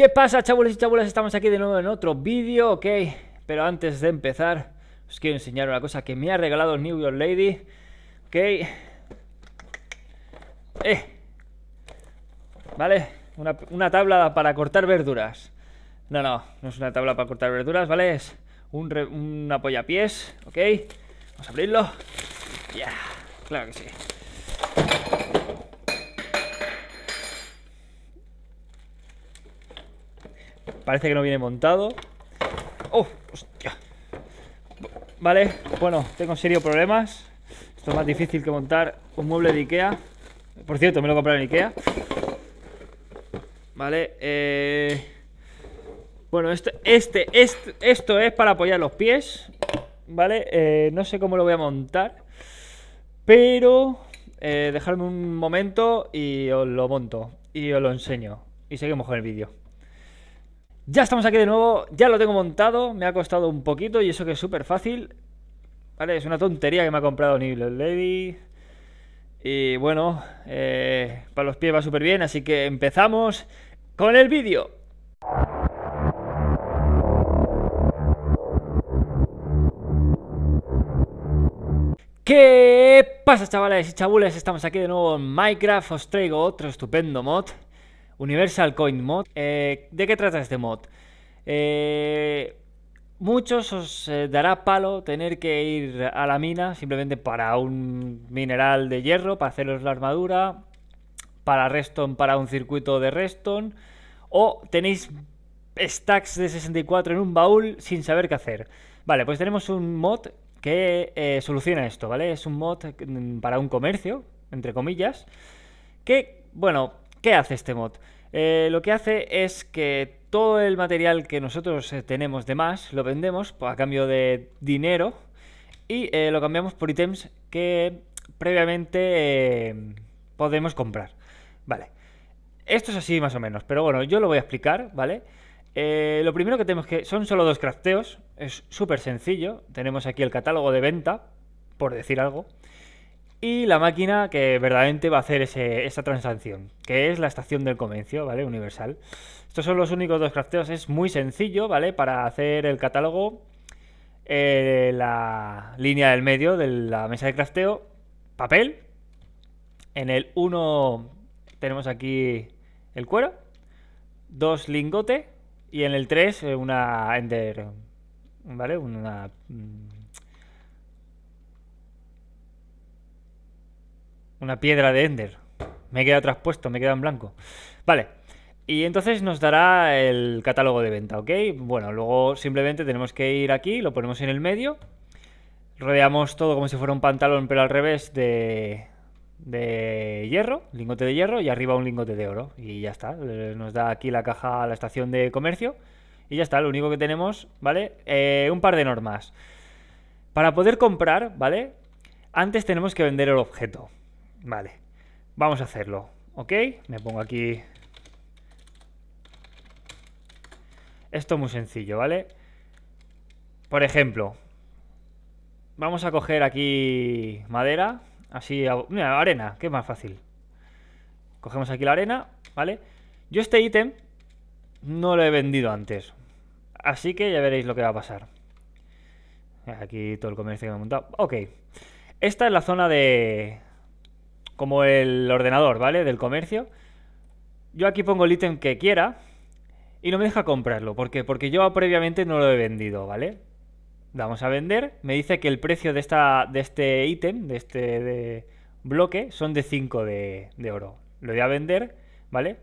¿Qué pasa, chavales y chabulas? Estamos aquí de nuevo en otro vídeo, ok. Pero antes de empezar, os quiero enseñar una cosa que me ha regalado New York Lady, ok. Eh. ¿Vale? Una, tabla para cortar verduras. No, no, no es una tabla para cortar verduras, ¿vale? Es un, re, un ok. Vamos a abrirlo. Ya, claro que sí. Parece que no viene montado. ¡Oh! ¡Hostia! Vale, bueno, tengo serios problemas. Esto es más difícil que montar un mueble de Ikea. Por cierto, me lo compré en Ikea. Vale, eh... Bueno, este, este, este, esto es para apoyar los pies. Vale, eh, no sé cómo lo voy a montar. Pero... Eh, dejadme un momento y os lo monto. Y os lo enseño. Y seguimos con el vídeo. Ya estamos aquí de nuevo, ya lo tengo montado, me ha costado un poquito y eso que es súper fácil. Vale, es una tontería que me ha comprado Nibble Lady. Y bueno, eh, para los pies va súper bien, así que empezamos con el vídeo. ¿Qué pasa chavales y chabules? Estamos aquí de nuevo en Minecraft, os traigo otro estupendo mod Universal Coin Mod. Eh, ¿De qué trata este mod? Eh, muchos os eh, dará palo tener que ir a la mina simplemente para un mineral de hierro, para haceros la armadura, para Reston, para un circuito de Reston, o tenéis stacks de 64 en un baúl sin saber qué hacer. Vale, pues tenemos un mod que soluciona esto, ¿vale? Es un mod mm, para un comercio, entre comillas, que, bueno, ¿Qué hace este mod? Eh, lo que hace es que todo el material que nosotros eh, tenemos de más lo vendemos a cambio de dinero y eh, lo cambiamos por ítems que previamente podemos comprar. Vale. Esto es así más o menos, pero bueno, yo lo voy a explicar, ¿vale? lo primero que tenemos que... Son solo dos crafteos, es súper sencillo. Tenemos aquí el catálogo de venta, por decir algo y la máquina que verdaderamente va a hacer esa transacción, que es la estación del comercio, ¿vale? Universal. Estos son los únicos dos crafteos, es muy sencillo, ¿vale? Para hacer el catálogo, eh, la línea del medio de la mesa de crafteo, papel. En el 1 tenemos aquí el cuero, dos lingote y en el 3 eh, una ender, ¿vale? Una mm, Una piedra de Ender. Me he quedado traspuesto, me he quedado en blanco. Vale. Y entonces nos dará el catálogo de venta, ¿ok? Bueno, luego simplemente tenemos que ir aquí, lo ponemos en el medio. Rodeamos todo como si fuera un pantalón, pero al revés de, de hierro, lingote de hierro y arriba un lingote de oro. Y ya está, nos da aquí la caja a la estación de comercio. Y ya está, lo único que tenemos, ¿vale? Eh, un par de normas. Para poder comprar, ¿vale? Antes tenemos que vender el objeto. Vale, vamos a hacerlo, ¿ok? Me pongo aquí... Esto es muy sencillo, ¿vale? Por ejemplo, vamos a coger aquí madera, así, mira, arena, que es más fácil. Cogemos aquí la arena, ¿vale? Yo este ítem no lo he vendido antes, así que ya veréis lo que va a pasar. Aquí todo el comercio que me he montado. Ok, esta es la zona de, como el ordenador, ¿vale? Del comercio. Yo aquí pongo el ítem que quiera y no me deja comprarlo. ¿Por qué? Porque yo previamente no lo he vendido, ¿vale? Vamos a vender. Me dice que el precio de, esta, de este ítem, de este bloque, son de 5 de, de oro. Lo voy a vender, ¿vale?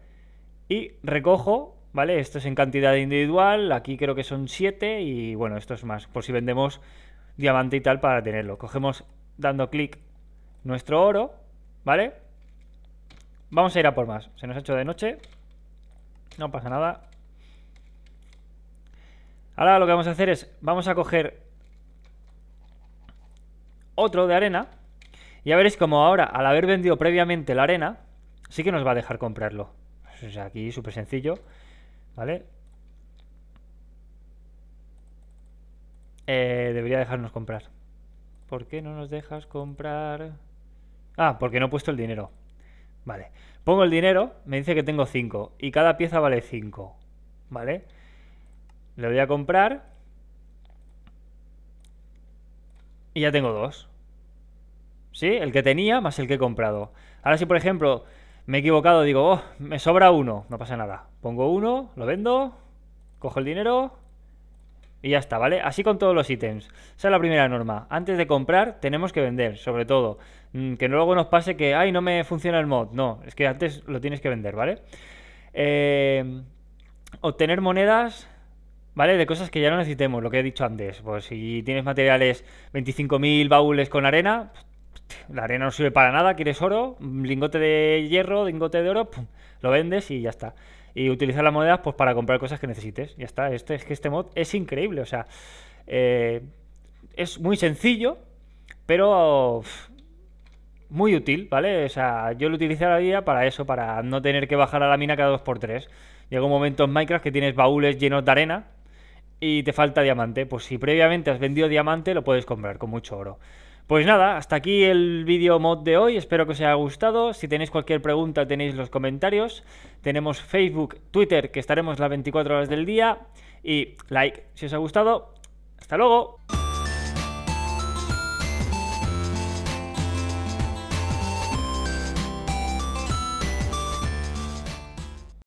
Y recojo ¿vale? Esto es en cantidad individual, aquí creo que son 7 y bueno, esto es más, por si vendemos diamante y tal para tenerlo. Cogemos dando clic nuestro oro ¿Vale? Vamos a ir a por más. Se nos ha hecho de noche. No pasa nada. Ahora lo que vamos a hacer es, vamos a coger otro de arena. Y Ya veréis como ahora, al haber vendido previamente la arena, sí que nos va a dejar comprarlo. aquí súper sencillo. ¿Vale? Eh, debería dejarnos comprar. ¿Por qué no nos dejas comprar? Ah, porque no he puesto el dinero. Vale. Pongo el dinero, me dice que tengo 5 y cada pieza vale 5. ¿Vale? Le voy a comprar y ya tengo dos. ¿Sí? El que tenía más el que he comprado. Ahora si por ejemplo me he equivocado, digo, oh, me sobra uno, no pasa nada. Pongo uno, lo vendo, cojo el dinero y ya está, ¿vale? Así con todos los ítems. Esa es la primera norma. Antes de comprar, tenemos que vender, sobre todo. Mm, que no luego nos pase que, ay, no me funciona el mod. No, es que antes lo tienes que vender, ¿vale? Eh, obtener monedas, ¿vale? De cosas que ya no necesitemos, lo que he dicho antes. Pues si tienes materiales 25.000 baúles con arena, la arena no sirve para nada, quieres oro, mm, lingote de hierro, lingote de oro, lo vendes y ya está y utilizar las monedas pues, para comprar cosas que necesites. Ya está, este, es que este mod es increíble, o sea, eh, es muy sencillo, pero muy útil, ¿vale? O sea, yo lo vida para eso, para no tener que bajar a la mina cada 2x3. Llega un momento en Minecraft que tienes baúles llenos de arena y te falta diamante. Pues si previamente has vendido diamante, lo puedes comprar con mucho oro. Pues nada, hasta aquí el vídeo mod de hoy, espero que os haya gustado, si tenéis cualquier pregunta tenéis los comentarios, tenemos Facebook, Twitter, que estaremos las 24 horas del día, y like si os ha gustado, hasta luego.